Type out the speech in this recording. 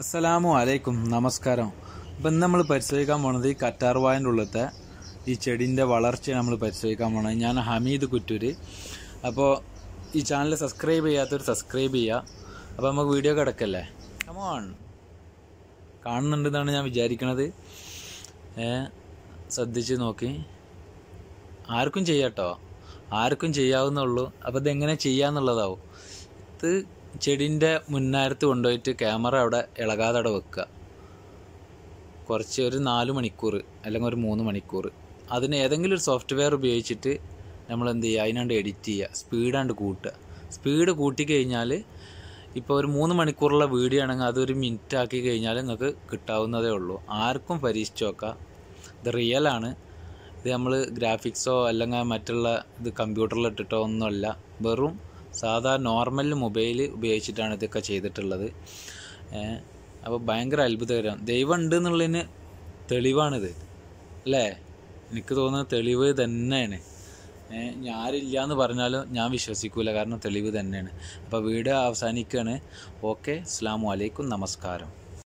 അസ്സലാമു അലൈക്കും നമസ്കാരം ഇപ്പം ഇന്ന് നമ്മൾ പരിശോധിക്കാൻ പോണത് ഈ കറ്റാർവായൻ്റെ ഉള്ളത്തെ ഈ ചെടീൻ്റെ വളർച്ച നമ്മൾ പരിശോധിക്കാൻ പോണത് ഞാൻ ഹമീദ് കുറ്റൂര് അപ്പോൾ ഈ ചാനൽ സബ്സ്ക്രൈബ് ചെയ്യാത്തവർ സബ്സ്ക്രൈബ് ചെയ്യുക അപ്പോൾ നമുക്ക് വീഡിയോ കിടക്കല്ലേ കമോൺ കാണുന്നുണ്ടെന്നാണ് ഞാൻ വിചാരിക്കണത് ശ്രദ്ധിച്ച് നോക്കി ആർക്കും ചെയ്യാട്ടോ ആർക്കും ചെയ്യാവുന്നുള്ളൂ അപ്പോൾ ഇതെങ്ങനെ ചെയ്യാന്നുള്ളതാവും ഇത് ചെടീൻ്റെ മുന്നാരത്ത് കൊണ്ടുപോയിട്ട് ക്യാമറ അവിടെ ഇളകാതെ അവിടെ വെക്കുക കുറച്ച് ഒരു നാല് മണിക്കൂർ അല്ലെങ്കിൽ ഒരു മൂന്ന് മണിക്കൂർ അതിന് ഏതെങ്കിലും ഒരു സോഫ്റ്റ്വെയർ ഉപയോഗിച്ചിട്ട് നമ്മൾ എന്ത് ചെയ്യുക അതിനാണ്ട് എഡിറ്റ് ചെയ്യുക സ്പീഡാണ്ട് കൂട്ടുക സ്പീഡ് കൂട്ടിക്കഴിഞ്ഞാൽ ഇപ്പോൾ ഒരു മൂന്ന് മണിക്കൂറുള്ള വീഡിയോ ആണെങ്കിൽ അതൊരു മിനിറ്റ് ആക്കി കഴിഞ്ഞാൽ നിങ്ങൾക്ക് കിട്ടാവുന്നതേ ഉള്ളൂ ആർക്കും പരീക്ഷിച്ച് നോക്കാം ഇത് റിയലാണ് ഇത് നമ്മൾ ഗ്രാഫിക്സോ അല്ലെങ്കിൽ മറ്റുള്ള ഇത് കമ്പ്യൂട്ടറിൽ ഇട്ടിട്ടോ ഒന്നുമല്ല വെറും സാധാ നോർമൽ മൊബൈൽ ഉപയോഗിച്ചിട്ടാണ് ഇതൊക്കെ ചെയ്തിട്ടുള്ളത് അപ്പോൾ ഭയങ്കര അത്ഭുതകരം ദൈവം ഉണ്ട് എന്നുള്ളതിന് തെളിവാണിത് അല്ലേ എനിക്ക് തോന്നുന്ന തെളിവ് തന്നെയാണ് ഞാനില്ല എന്ന് പറഞ്ഞാലും ഞാൻ വിശ്വസിക്കില്ല കാരണം തെളിവ് തന്നെയാണ് അപ്പോൾ വീഡിയോ അവസാനിക്കുകയാണ് ഓക്കെ അസ്സാം വലൈക്കും നമസ്കാരം